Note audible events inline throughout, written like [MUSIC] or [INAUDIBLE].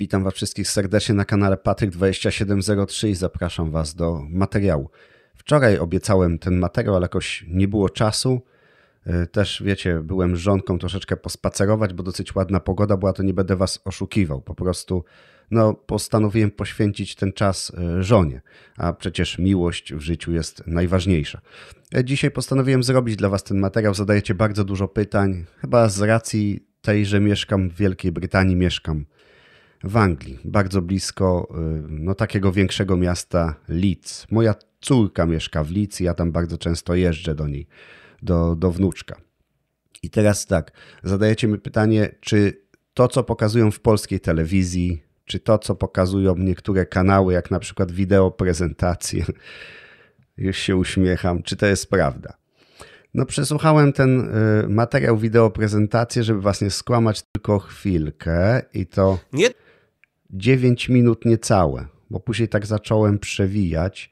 Witam Was wszystkich serdecznie na kanale Patryk2703 i zapraszam Was do materiału. Wczoraj obiecałem ten materiał, ale jakoś nie było czasu. Y, też wiecie, byłem żonką troszeczkę pospacerować, bo dosyć ładna pogoda była, to nie będę Was oszukiwał. Po prostu no, postanowiłem poświęcić ten czas y, żonie, a przecież miłość w życiu jest najważniejsza. E, dzisiaj postanowiłem zrobić dla Was ten materiał. Zadajecie bardzo dużo pytań, chyba z racji tej, że mieszkam w Wielkiej Brytanii, mieszkam w Anglii, bardzo blisko y, no, takiego większego miasta Leeds. Moja córka mieszka w Leeds i ja tam bardzo często jeżdżę do niej, do, do wnuczka. I teraz tak, zadajecie mi pytanie, czy to, co pokazują w polskiej telewizji, czy to, co pokazują niektóre kanały, jak na przykład wideo prezentacje, [LAUGHS] już się uśmiecham, czy to jest prawda? No, przesłuchałem ten y, materiał, wideo, prezentację, żeby was nie skłamać, tylko chwilkę i to. Nie 9 minut niecałe, bo później tak zacząłem przewijać.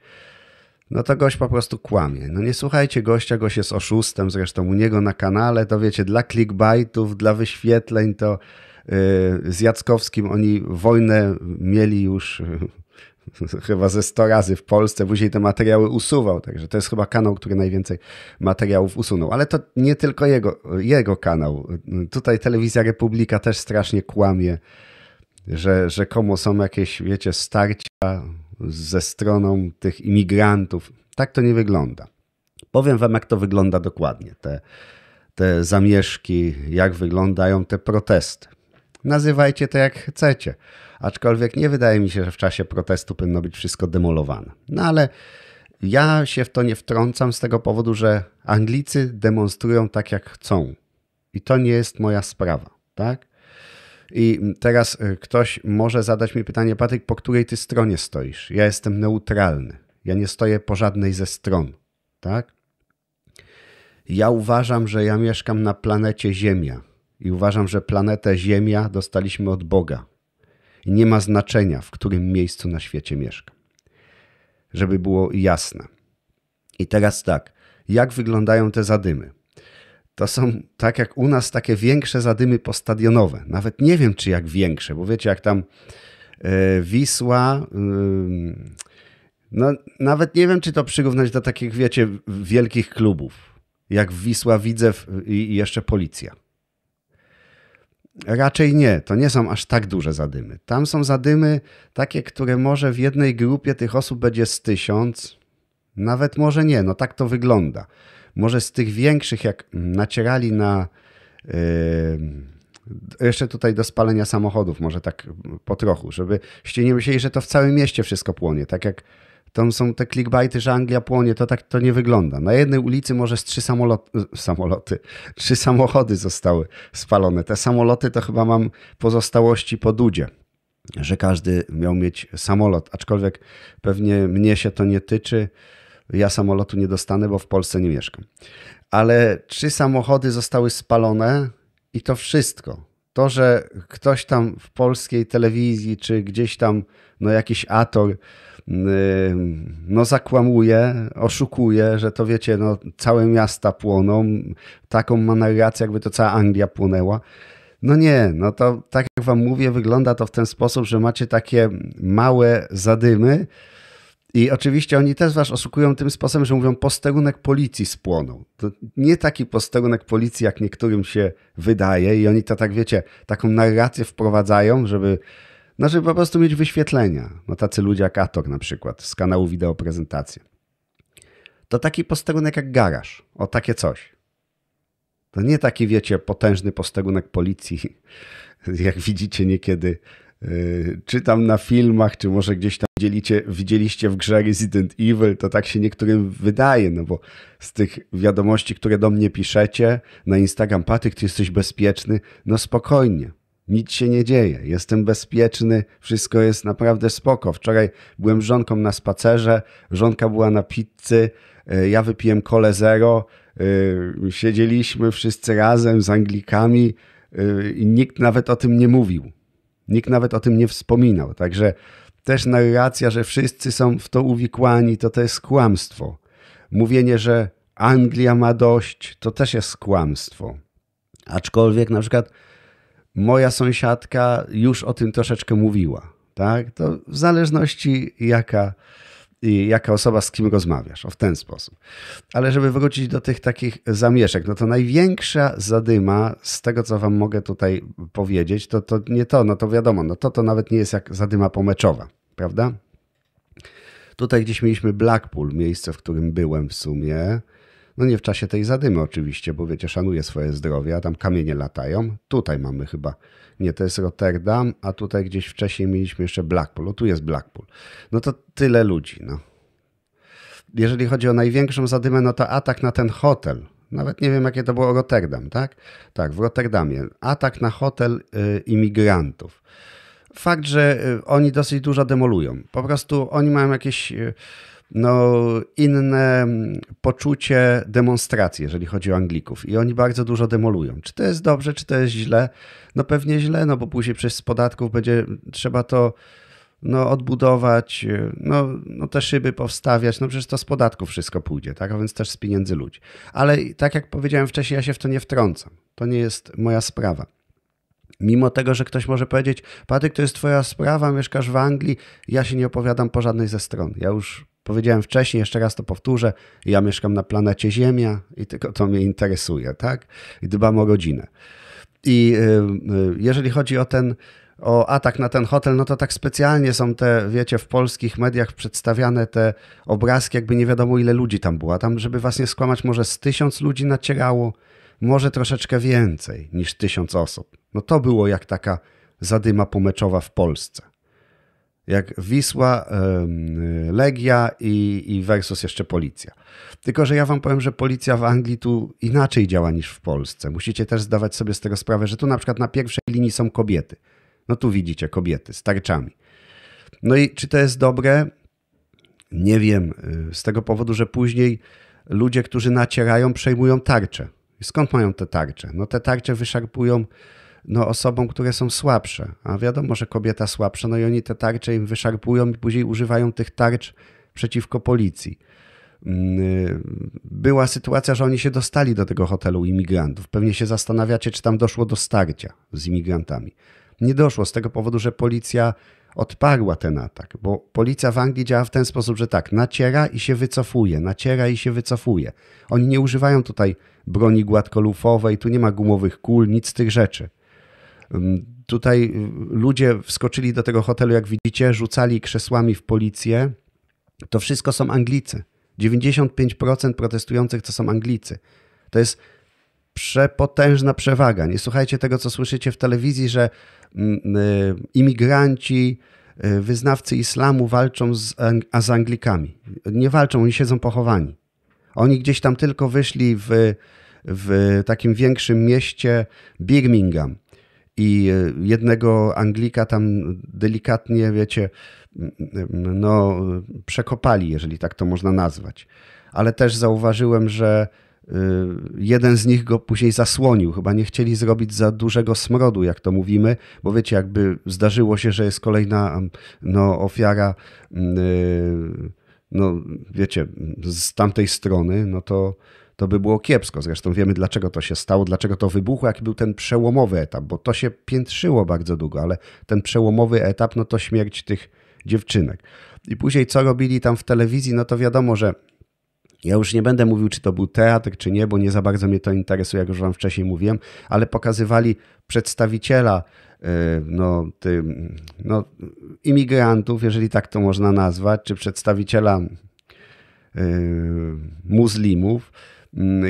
No to gość po prostu kłamie. No nie słuchajcie gościa, gość jest oszustem, zresztą u niego na kanale, to wiecie, dla clickbaitów, dla wyświetleń, to y, z Jackowskim oni wojnę mieli już [LAUGHS] chyba ze 100 razy w Polsce, później te materiały usuwał, także to jest chyba kanał, który najwięcej materiałów usunął, ale to nie tylko jego, jego kanał. Tutaj Telewizja Republika też strasznie kłamie że rzekomo są jakieś, wiecie, starcia ze stroną tych imigrantów. Tak to nie wygląda. Powiem wam, jak to wygląda dokładnie, te, te zamieszki, jak wyglądają te protesty. Nazywajcie to jak chcecie, aczkolwiek nie wydaje mi się, że w czasie protestu powinno być wszystko demolowane. No ale ja się w to nie wtrącam z tego powodu, że Anglicy demonstrują tak jak chcą. I to nie jest moja sprawa, tak? I teraz y, ktoś może zadać mi pytanie, Patryk, po której ty stronie stoisz? Ja jestem neutralny. Ja nie stoję po żadnej ze stron. Tak? Ja uważam, że ja mieszkam na planecie Ziemia. I uważam, że planetę Ziemia dostaliśmy od Boga. I nie ma znaczenia, w którym miejscu na świecie mieszkam. Żeby było jasne. I teraz tak, jak wyglądają te zadymy? to są tak jak u nas takie większe zadymy postadionowe. Nawet nie wiem, czy jak większe, bo wiecie, jak tam e, Wisła. No, nawet nie wiem, czy to przyrównać do takich, wiecie, wielkich klubów, jak Wisła, Widzew i jeszcze Policja. Raczej nie, to nie są aż tak duże zadymy. Tam są zadymy takie, które może w jednej grupie tych osób będzie z tysiąc, nawet może nie, no tak to wygląda. Może z tych większych, jak nacierali na. Yy, jeszcze tutaj do spalenia samochodów, może tak po trochu, żebyście nie myśleli, że to w całym mieście wszystko płonie. Tak jak tam są te clickbaity, że Anglia płonie, to tak to nie wygląda. Na jednej ulicy może z trzy samolot, [LAUGHS] samoloty, trzy samochody zostały spalone. Te samoloty to chyba mam pozostałości po dudzie, że każdy miał mieć samolot, aczkolwiek pewnie mnie się to nie tyczy ja samolotu nie dostanę, bo w Polsce nie mieszkam. Ale trzy samochody zostały spalone i to wszystko. To, że ktoś tam w polskiej telewizji, czy gdzieś tam no jakiś ator yy, no zakłamuje, oszukuje, że to wiecie, no całe miasta płoną, taką ma narrację, jakby to cała Anglia płonęła. No nie, no to tak jak wam mówię, wygląda to w ten sposób, że macie takie małe zadymy, i oczywiście oni też was oszukują tym sposobem, że mówią posterunek policji spłonął. To nie taki posterunek policji, jak niektórym się wydaje i oni to tak, wiecie, taką narrację wprowadzają, żeby, no, żeby po prostu mieć wyświetlenia. No tacy ludzie jak Ator na przykład z kanału wideo Prezentacje. To taki posterunek jak garaż, o takie coś. To nie taki, wiecie, potężny posterunek policji, [LAUGHS] jak widzicie niekiedy, yy, czy tam na filmach, czy może gdzieś tam widzieliście, widzieliście w grze Resident Evil, to tak się niektórym wydaje, no bo z tych wiadomości, które do mnie piszecie na Instagram, Patryk, ty jesteś bezpieczny, no spokojnie. Nic się nie dzieje, jestem bezpieczny, wszystko jest naprawdę spoko. Wczoraj byłem z żonką na spacerze, żonka była na pizzy, e, ja wypiłem kole zero, e, siedzieliśmy wszyscy razem z Anglikami e, i nikt nawet o tym nie mówił. Nikt nawet o tym nie wspominał. Także też narracja, że wszyscy są w to uwikłani, to to jest kłamstwo. Mówienie, że Anglia ma dość, to też jest kłamstwo. Aczkolwiek na przykład moja sąsiadka już o tym troszeczkę mówiła. Tak? To w zależności jaka, jaka osoba, z kim rozmawiasz, o w ten sposób. Ale żeby wrócić do tych takich zamieszek, no to największa zadyma z tego, co wam mogę tutaj powiedzieć, to, to nie to, no to wiadomo, no to to nawet nie jest jak zadyma pomeczowa prawda? Tutaj gdzieś mieliśmy Blackpool, miejsce, w którym byłem w sumie. No nie w czasie tej zadymy oczywiście, bo wiecie, szanuję swoje zdrowie, a tam kamienie latają. Tutaj mamy chyba, nie, to jest Rotterdam, a tutaj gdzieś wcześniej mieliśmy jeszcze Blackpool. O, tu jest Blackpool. No to tyle ludzi, no. Jeżeli chodzi o największą zadymę, no to atak na ten hotel. Nawet nie wiem, jakie to było Rotterdam, tak? Tak, w Rotterdamie. Atak na hotel y, imigrantów fakt, że y, oni dosyć dużo demolują. Po prostu oni mają jakieś y, no, inne mm, poczucie demonstracji, jeżeli chodzi o Anglików. I oni bardzo dużo demolują. Czy to jest dobrze, czy to jest źle? No pewnie źle, no bo później przez podatków będzie trzeba to no, odbudować, y, no, no te szyby powstawiać, no przecież to z podatków wszystko pójdzie, tak? A więc też z pieniędzy ludzi. Ale tak jak powiedziałem wcześniej, ja się w to nie wtrącam. To nie jest moja sprawa. Mimo tego, że ktoś może powiedzieć, Patryk, to jest twoja sprawa, mieszkasz w Anglii, ja się nie opowiadam po żadnej ze stron. Ja już powiedziałem wcześniej, jeszcze raz to powtórzę, ja mieszkam na planecie Ziemia i tylko to mnie interesuje, tak? I dbam o rodzinę. I y, y, jeżeli chodzi o ten o atak na ten hotel, no to tak specjalnie są te, wiecie, w polskich mediach przedstawiane te obrazki, jakby nie wiadomo ile ludzi tam było. Tam, żeby was nie skłamać, może z tysiąc ludzi nacierało, może troszeczkę więcej niż tysiąc osób. No to było jak taka zadyma pomeczowa w Polsce. Jak Wisła, Legia i, i versus jeszcze policja. Tylko, że ja wam powiem, że policja w Anglii tu inaczej działa niż w Polsce. Musicie też zdawać sobie z tego sprawę, że tu na przykład na pierwszej linii są kobiety. No tu widzicie kobiety z tarczami. No i czy to jest dobre? Nie wiem. Y, z tego powodu, że później ludzie, którzy nacierają, przejmują tarcze. Skąd mają te tarcze? No te tarcze wyszarpują no, osobom, które są słabsze. A wiadomo, że kobieta słabsza, no i oni te tarcze im wyszarpują i później używają tych tarcz przeciwko policji. Mm, y, była sytuacja, że oni się dostali do tego hotelu imigrantów. Pewnie się zastanawiacie, czy tam doszło do starcia z imigrantami. Nie doszło z tego powodu, że policja odparła ten atak, bo policja w Anglii działa w ten sposób, że tak, naciera i się wycofuje, naciera i się wycofuje. Oni nie używają tutaj broni gładkolufowej, tu nie ma gumowych kul, nic z tych rzeczy. Tutaj y, ludzie wskoczyli do tego hotelu, jak widzicie, rzucali krzesłami w policję. To wszystko są Anglicy. 95% protestujących to są Anglicy. To jest przepotężna przewaga. Nie słuchajcie tego, co słyszycie w telewizji, że mm, y, imigranci, y, wyznawcy islamu walczą z, z Anglikami. Nie walczą, oni siedzą pochowani. Oni gdzieś tam tylko wyszli w, w takim większym mieście Birmingham i e, jednego Anglika tam delikatnie, wiecie, no, przekopali, jeżeli tak to można nazwać. Ale też zauważyłem, że e, jeden z nich go później zasłonił. Chyba nie chcieli zrobić za dużego smrodu, jak to mówimy, bo wiecie, jakby zdarzyło się, że jest kolejna no, ofiara. E, no wiecie, z tamtej strony, no to to by było kiepsko. Zresztą wiemy, dlaczego to się stało, dlaczego to wybuchło, jaki był ten przełomowy etap, bo to się piętrzyło bardzo długo, ale ten przełomowy etap, no to śmierć tych dziewczynek. I później co robili tam w telewizji, no to wiadomo, że ja już nie będę mówił, czy to był teatr, czy nie, bo nie za bardzo mnie to interesuje, jak już wam wcześniej mówiłem, ale pokazywali przedstawiciela y, no, ty, no, imigrantów, jeżeli tak to można nazwać, czy przedstawiciela yy,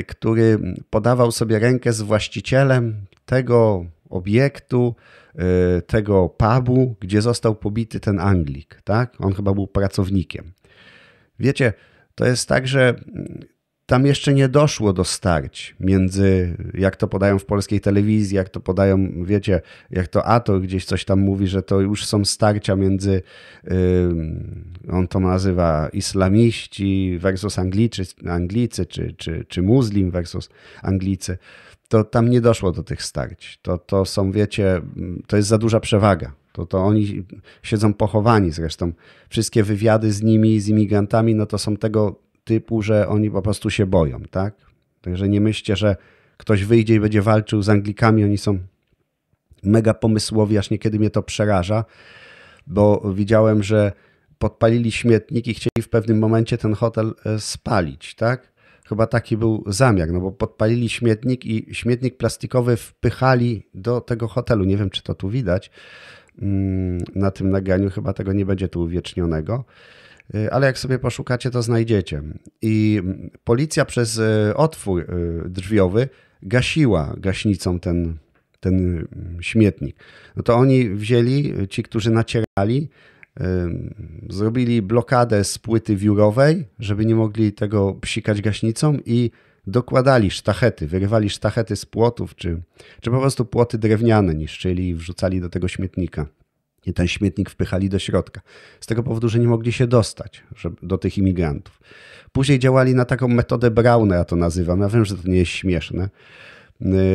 który podawał sobie rękę z właścicielem tego obiektu, y, tego pubu, gdzie został pobity ten Anglik. Tak? On chyba był pracownikiem. Wiecie, to jest tak, że tam jeszcze nie doszło do starć między, jak to podają w polskiej telewizji, jak to podają, wiecie, jak to Ator gdzieś coś tam mówi, że to już są starcia między, yy, on to nazywa islamiści versus Anglicy, Anglicy czy, czy, czy muslim versus Anglicy. To tam nie doszło do tych starć. To, to są, wiecie, to jest za duża przewaga. To, to oni siedzą pochowani zresztą. Wszystkie wywiady z nimi, z imigrantami, no to są tego typu, że oni po prostu się boją, tak? Także nie myślcie, że ktoś wyjdzie i będzie walczył z Anglikami, oni są mega pomysłowi, aż niekiedy mnie to przeraża, bo widziałem, że podpalili śmietnik i chcieli w pewnym momencie ten hotel e, spalić, tak? Chyba taki był zamiar, no bo podpalili śmietnik i śmietnik plastikowy wpychali do tego hotelu. Nie wiem, czy to tu widać mm, na tym nagraniu, chyba tego nie będzie tu uwiecznionego. Y, ale jak sobie poszukacie, to znajdziecie. I mm, policja przez y, otwór y, drzwiowy gasiła gaśnicą ten, ten śmietnik. No to oni wzięli, ci, którzy nacierali, zrobili blokadę z płyty wiórowej, żeby nie mogli tego psikać gaśnicą i dokładali sztachety, wyrywali sztachety z płotów, czy, czy po prostu płoty drewniane niszczyli i wrzucali do tego śmietnika i ten śmietnik wpychali do środka. Z tego powodu, że nie mogli się dostać żeby, do tych imigrantów. Później działali na taką metodę Brauna, ja to nazywam. Ja wiem, że to nie jest śmieszne,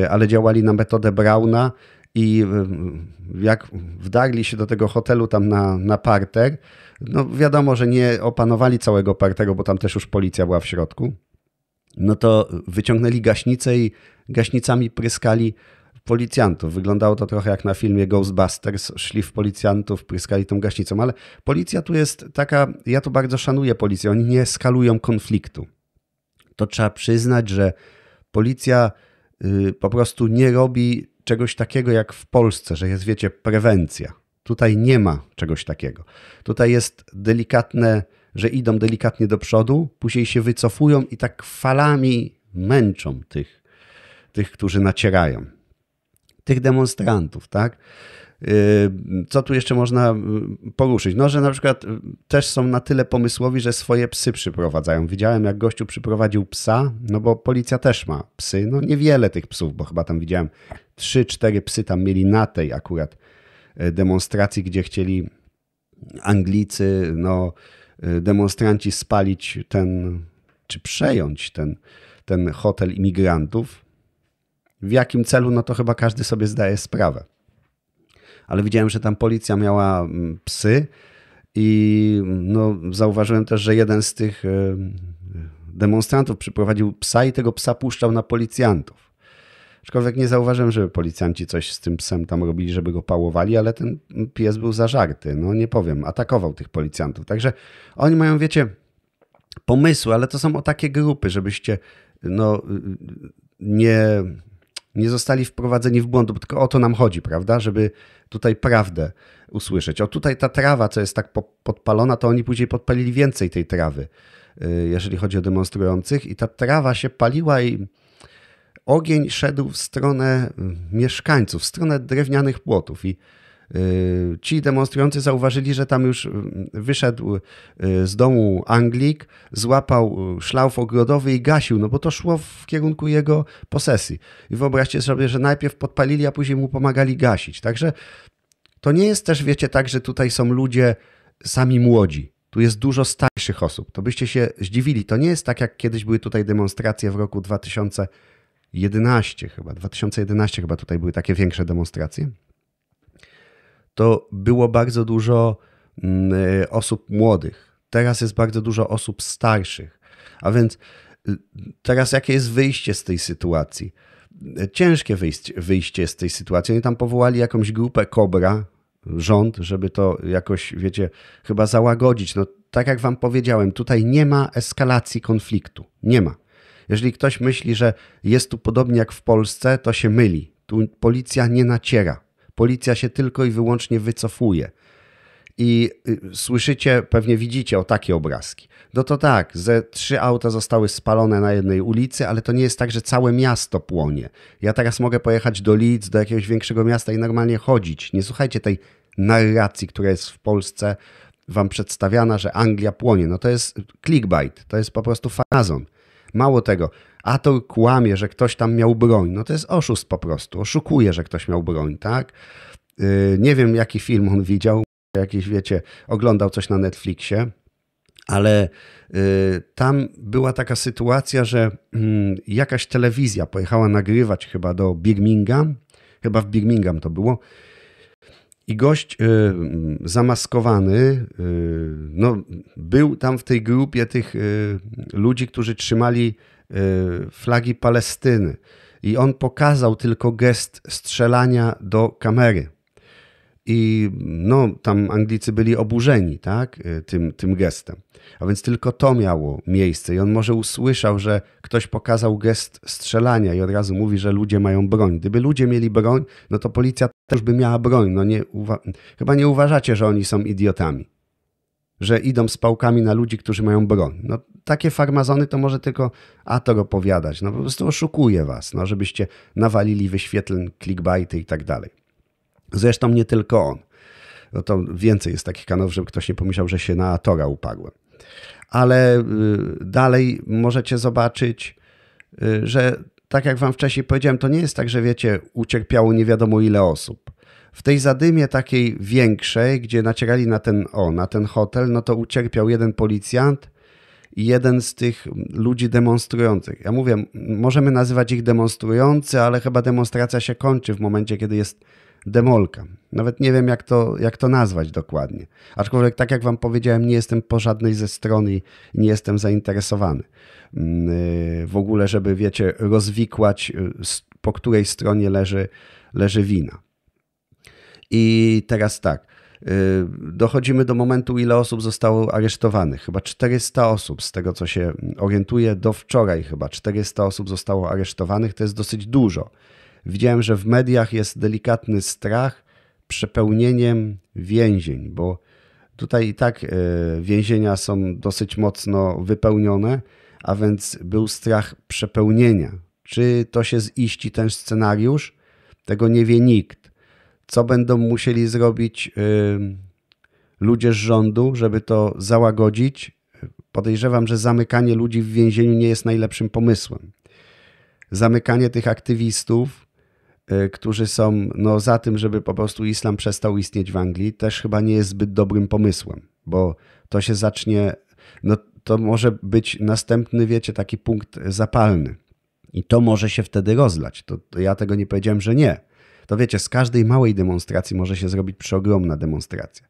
y, ale działali na metodę Brauna i y, y, jak wdarli się do tego hotelu tam na, na parter, no wiadomo, że nie opanowali całego parteru, bo tam też już policja była w środku, no to wyciągnęli gaśnicę i gaśnicami pryskali policjantów. Wyglądało to trochę jak na filmie Ghostbusters. Szli w policjantów, pryskali tą gaśnicą, ale policja tu jest taka, ja to bardzo szanuję policję, oni nie skalują konfliktu. To trzeba przyznać, że policja y, po prostu nie robi czegoś takiego jak w Polsce, że jest, wiecie, prewencja. Tutaj nie ma czegoś takiego. Tutaj jest delikatne, że idą delikatnie do przodu, później się wycofują i tak falami męczą tych, tych którzy nacierają tych demonstrantów, tak? Yy, co tu jeszcze można yy, poruszyć? No, że na przykład yy, też są na tyle pomysłowi, że swoje psy przyprowadzają. Widziałem, jak gościu przyprowadził psa, no bo policja też ma psy. No niewiele tych psów, bo chyba tam widziałem 3-4 psy tam mieli na tej akurat demonstracji, gdzie chcieli Anglicy, no demonstranci spalić ten, czy przejąć ten, ten hotel imigrantów w jakim celu, no to chyba każdy sobie zdaje sprawę. Ale widziałem, że tam policja miała mm, psy i no, zauważyłem też, że jeden z tych y, demonstrantów przyprowadził psa i tego psa puszczał na policjantów. Aczkolwiek nie zauważyłem, żeby policjanci coś z tym psem tam robili, żeby go pałowali, ale ten mm, pies był zażarty. No nie powiem, atakował tych policjantów. Także oni mają, wiecie, pomysły, ale to są o takie grupy, żebyście no, y, y, nie nie zostali wprowadzeni w błąd, bo tylko o to nam chodzi, prawda? Żeby tutaj prawdę usłyszeć. O tutaj ta trawa, co jest tak podpalona, to oni później podpalili więcej tej trawy, y, jeżeli chodzi o demonstrujących, i ta trawa się paliła i ogień szedł w stronę y, mieszkańców, w stronę drewnianych płotów. I Y, ci demonstrujący zauważyli, że tam już mm, wyszedł y, z domu Anglik, złapał y, szlauf ogrodowy i gasił, no bo to szło w kierunku jego posesji. I wyobraźcie sobie, że najpierw podpalili, a później mu pomagali gasić. Także to nie jest też, wiecie, tak, że tutaj są ludzie sami młodzi. Tu jest dużo starszych osób. To byście się zdziwili. To nie jest tak, jak kiedyś były tutaj demonstracje w roku 2011 chyba. 2011 chyba tutaj były takie większe demonstracje to było bardzo dużo mm, e, osób młodych. Teraz jest bardzo dużo osób starszych. A więc y, teraz jakie jest wyjście z tej sytuacji? E, ciężkie wyjście, wyjście z tej sytuacji. Oni tam powołali jakąś grupę Kobra, rząd, żeby to jakoś, wiecie, chyba załagodzić. No, tak jak wam powiedziałem, tutaj nie ma eskalacji konfliktu. Nie ma. Jeżeli ktoś myśli, że jest tu podobnie jak w Polsce, to się myli. Tu policja nie naciera. Policja się tylko i wyłącznie wycofuje. I y, słyszycie, pewnie widzicie o takie obrazki. No to tak, ze trzy auta zostały spalone na jednej ulicy, ale to nie jest tak, że całe miasto płonie. Ja teraz mogę pojechać do Leeds, do jakiegoś większego miasta i normalnie chodzić. Nie słuchajcie tej narracji, która jest w Polsce wam przedstawiana, że Anglia płonie. No to jest clickbait, to jest po prostu fazon. Mało tego, Ator kłamie, że ktoś tam miał broń. No to jest oszust po prostu. Oszukuje, że ktoś miał broń, tak? Y, nie wiem, jaki film on widział, jakiś, wiecie, oglądał coś na Netflixie, ale y, tam była taka sytuacja, że mm, jakaś telewizja pojechała nagrywać chyba do Birmingham, chyba w Birmingham to było, i gość y, zamaskowany y, no, był tam w tej grupie tych y, ludzi, którzy trzymali y, flagi Palestyny. I on pokazał tylko gest strzelania do kamery. I no, tam Anglicy byli oburzeni tak, y, tym, tym gestem. A więc tylko to miało miejsce. I on może usłyszał, że ktoś pokazał gest strzelania i od razu mówi, że ludzie mają broń. Gdyby ludzie mieli broń, no to policja też by miała broń. No nie Chyba nie uważacie, że oni są idiotami. Że idą z pałkami na ludzi, którzy mają broń. No, takie farmazony to może tylko Ator opowiadać. No po prostu oszukuje was, no, żebyście nawalili wyświetleń, clickbaity i tak dalej. Zresztą nie tylko on. No to więcej jest takich kanałów, żeby ktoś nie pomyślał, że się na Tora upadłem. Ale y, dalej możecie zobaczyć, y, że tak jak wam wcześniej powiedziałem, to nie jest tak, że wiecie, ucierpiało nie wiadomo ile osób. W tej zadymie takiej większej, gdzie nacierali na ten, o, na ten hotel, no to ucierpiał jeden policjant i jeden z tych ludzi demonstrujących. Ja mówię, możemy nazywać ich demonstrujący, ale chyba demonstracja się kończy w momencie, kiedy jest demolka. Nawet nie wiem, jak to, jak to nazwać dokładnie. Aczkolwiek, tak jak Wam powiedziałem, nie jestem po żadnej ze stron i nie jestem zainteresowany mm, y, w ogóle, żeby, wiecie, rozwikłać, y, po której stronie leży, leży wina. I teraz tak. Y, dochodzimy do momentu, ile osób zostało aresztowanych. Chyba 400 osób, z tego co się orientuję, do wczoraj chyba 400 osób zostało aresztowanych. To jest dosyć dużo widziałem, że w mediach jest delikatny strach przepełnieniem więzień, bo tutaj i tak e, więzienia są dosyć mocno wypełnione, a więc był strach przepełnienia. Czy to się ziści ten scenariusz? Tego nie wie nikt. Co będą musieli zrobić e, ludzie z rządu, żeby to załagodzić? Podejrzewam, że zamykanie ludzi w więzieniu nie jest najlepszym pomysłem. Zamykanie tych aktywistów Y, którzy są no, za tym, żeby po prostu islam przestał istnieć w Anglii, też chyba nie jest zbyt dobrym pomysłem, bo to się zacznie, no to może być następny, wiecie, taki punkt zapalny. I to może się wtedy rozlać. To, to ja tego nie powiedziałem, że nie. To wiecie, z każdej małej demonstracji może się zrobić przeogromna demonstracja.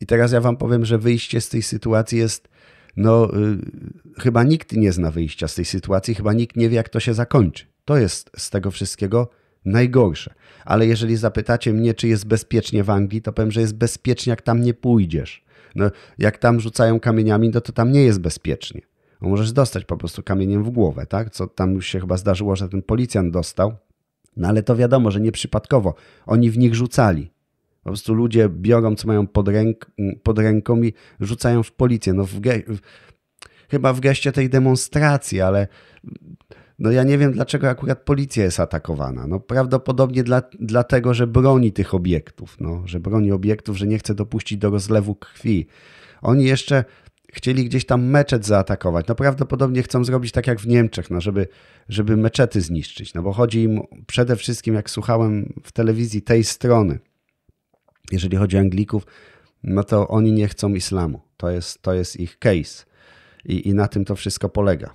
I teraz ja wam powiem, że wyjście z tej sytuacji jest, no y, chyba nikt nie zna wyjścia z tej sytuacji, chyba nikt nie wie, jak to się zakończy. To jest z tego wszystkiego najgorsze. Ale jeżeli zapytacie mnie, czy jest bezpiecznie w Anglii, to powiem, że jest bezpiecznie, jak tam nie pójdziesz. No, jak tam rzucają kamieniami, no to tam nie jest bezpiecznie. No, możesz dostać po prostu kamieniem w głowę, tak? Co tam już się chyba zdarzyło, że ten policjant dostał. No ale to wiadomo, że nieprzypadkowo. Oni w nich rzucali. Po prostu ludzie biorą, co mają pod, ręk mm, pod ręką i rzucają w policję. No w, w chyba w geście tej demonstracji, ale no ja nie wiem, dlaczego akurat policja jest atakowana. No prawdopodobnie dla, dlatego, że broni tych obiektów, no, że broni obiektów, że nie chce dopuścić do rozlewu krwi. Oni jeszcze chcieli gdzieś tam meczet zaatakować. No prawdopodobnie chcą zrobić tak jak w Niemczech, no żeby, żeby meczety zniszczyć. No bo chodzi im przede wszystkim, jak słuchałem w telewizji, tej strony. Jeżeli chodzi o Anglików, no to oni nie chcą islamu. To jest, to jest ich case. I, I na tym to wszystko polega.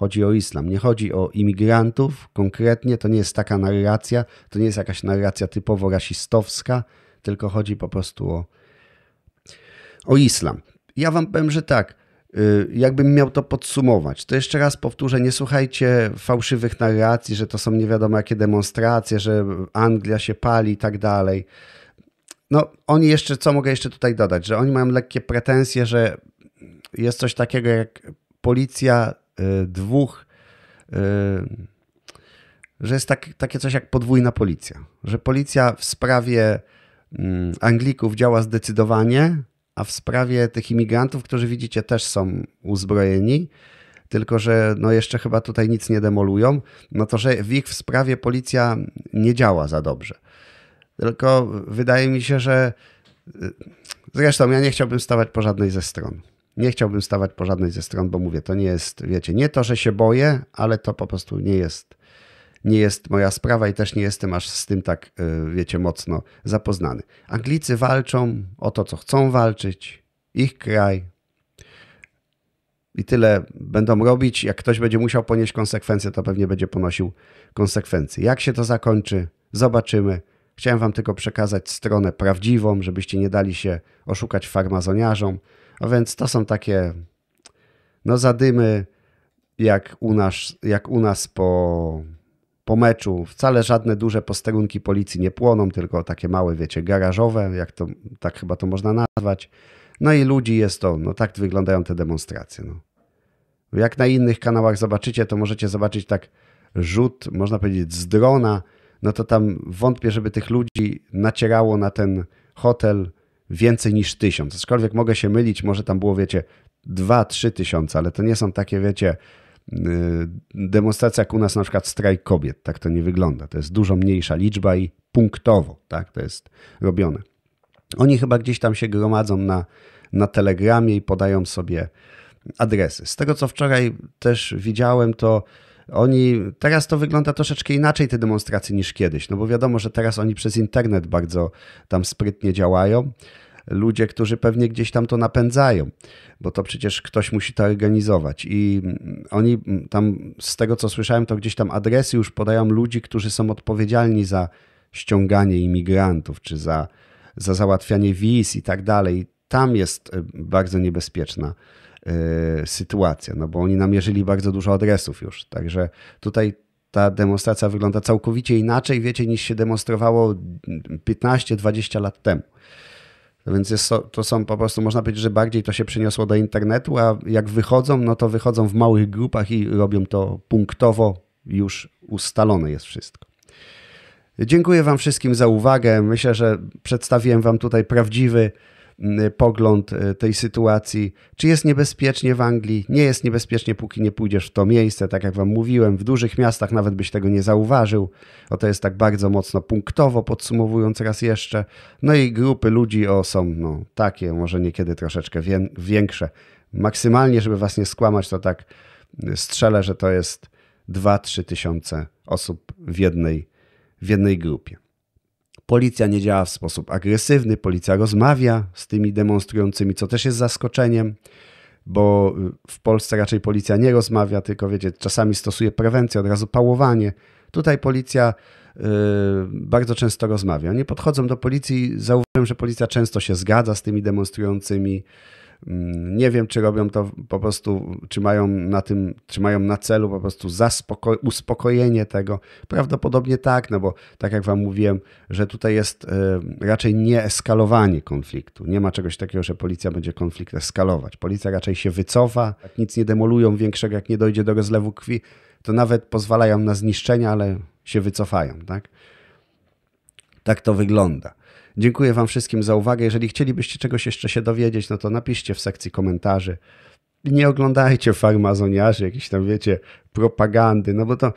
Chodzi o islam, nie chodzi o imigrantów konkretnie, to nie jest taka narracja, to nie jest jakaś narracja typowo rasistowska, tylko chodzi po prostu o, o islam. Ja wam powiem, że tak, y, jakbym miał to podsumować, to jeszcze raz powtórzę, nie słuchajcie fałszywych narracji, że to są nie wiadomo jakie demonstracje, że Anglia się pali i tak dalej. No, oni jeszcze, co mogę jeszcze tutaj dodać, że oni mają lekkie pretensje, że jest coś takiego jak policja E, dwóch, e, że jest tak, takie coś jak podwójna policja, że policja w sprawie mm, Anglików działa zdecydowanie, a w sprawie tych imigrantów, którzy widzicie też są uzbrojeni, tylko że no jeszcze chyba tutaj nic nie demolują, no to że w ich sprawie policja nie działa za dobrze. Tylko wydaje mi się, że y, zresztą ja nie chciałbym stawać po żadnej ze stron nie chciałbym stawać po żadnej ze stron, bo mówię, to nie jest, wiecie, nie to, że się boję, ale to po prostu nie jest, nie jest moja sprawa i też nie jestem aż z tym tak, y, wiecie, mocno zapoznany. Anglicy walczą o to, co chcą walczyć, ich kraj. I tyle będą robić. Jak ktoś będzie musiał ponieść konsekwencje, to pewnie będzie ponosił konsekwencje. Jak się to zakończy, zobaczymy. Chciałem Wam tylko przekazać stronę prawdziwą, żebyście nie dali się oszukać farmazoniarzom. A więc to są takie no zadymy jak u nas, jak u nas po, po meczu. Wcale żadne duże posterunki policji nie płoną, tylko takie małe, wiecie, garażowe, jak to, tak chyba to można nazwać. No i ludzi jest to, no tak wyglądają te demonstracje. No. Jak na innych kanałach zobaczycie, to możecie zobaczyć tak rzut, można powiedzieć, z drona, no to tam wątpię, żeby tych ludzi nacierało na ten hotel więcej niż tysiąc. Aczkolwiek mogę się mylić, może tam było, wiecie, dwa, trzy tysiące, ale to nie są takie, wiecie, y, demonstracje, jak u nas na przykład strajk kobiet. Tak to nie wygląda. To jest dużo mniejsza liczba i punktowo tak to jest robione. Oni chyba gdzieś tam się gromadzą na, na telegramie i podają sobie adresy. Z tego co wczoraj też widziałem, to oni, teraz to wygląda troszeczkę inaczej te demonstracje niż kiedyś, no bo wiadomo, że teraz oni przez internet bardzo tam sprytnie działają. Ludzie, którzy pewnie gdzieś tam to napędzają, bo to przecież ktoś musi to organizować. I mm, oni mm, tam, z tego co słyszałem, to gdzieś tam adresy już podają ludzi, którzy są odpowiedzialni za ściąganie imigrantów, czy za, za załatwianie wiz i tak dalej. Tam jest y, bardzo niebezpieczna Y, sytuacja, no bo oni namierzyli bardzo dużo adresów już. Także tutaj ta demonstracja wygląda całkowicie inaczej, wiecie, niż się demonstrowało 15-20 lat temu. No więc jest, to są po prostu, można powiedzieć, że bardziej to się przeniosło do internetu, a jak wychodzą, no to wychodzą w małych grupach i robią to punktowo, już ustalone jest wszystko. Dziękuję Wam wszystkim za uwagę. Myślę, że przedstawiłem Wam tutaj prawdziwy pogląd e, tej sytuacji. Czy jest niebezpiecznie w Anglii? Nie jest niebezpiecznie, póki nie pójdziesz w to miejsce. Tak jak Wam mówiłem, w dużych miastach nawet byś tego nie zauważył. O to jest tak bardzo mocno punktowo, podsumowując raz jeszcze. No i grupy ludzi o, są no, takie, może niekiedy troszeczkę większe. Maksymalnie, żeby Was nie skłamać, to tak y, strzelę, że to jest 2-3 tysiące osób w jednej, w jednej grupie. Policja nie działa w sposób agresywny, policja rozmawia z tymi demonstrującymi, co też jest zaskoczeniem, bo y, w Polsce raczej policja nie rozmawia, tylko wiecie, czasami stosuje prewencję, od razu pałowanie. Tutaj policja y, bardzo często rozmawia. Nie podchodzą do policji, zauważyłem, że policja często się zgadza z tymi demonstrującymi, Mm, nie wiem, czy robią to po prostu, czy mają na tym, czy mają na celu po prostu zaspoko- uspokojenie tego. Prawdopodobnie tak, no bo tak jak Wam mówiłem, że tutaj jest e, raczej nie konfliktu. Nie ma czegoś takiego, że policja będzie konflikt eskalować. Policja raczej się wycofa, tak nic nie demolują większego, jak nie dojdzie do rozlewu krwi, to nawet pozwalają na zniszczenia, ale się wycofają, tak? Tak to wygląda. Dziękuję Wam wszystkim za uwagę. Jeżeli chcielibyście czegoś jeszcze się dowiedzieć, no to napiszcie w sekcji komentarzy. Nie oglądajcie farmazoniarzy, jakieś tam, wiecie, propagandy, no bo to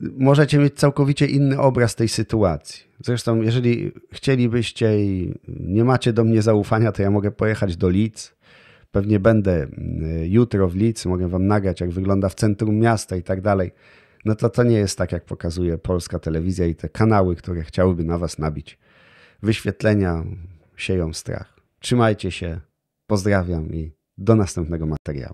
możecie mieć całkowicie inny obraz tej sytuacji. Zresztą, jeżeli chcielibyście i nie macie do mnie zaufania, to ja mogę pojechać do Lidz. Pewnie będę mm, jutro w Lidz, mogę wam nagrać, jak wygląda w centrum miasta i tak dalej. No to to nie jest tak, jak pokazuje polska telewizja i te kanały, które chciałyby na was nabić wyświetlenia sieją strach. Trzymajcie się, pozdrawiam i do następnego materiału.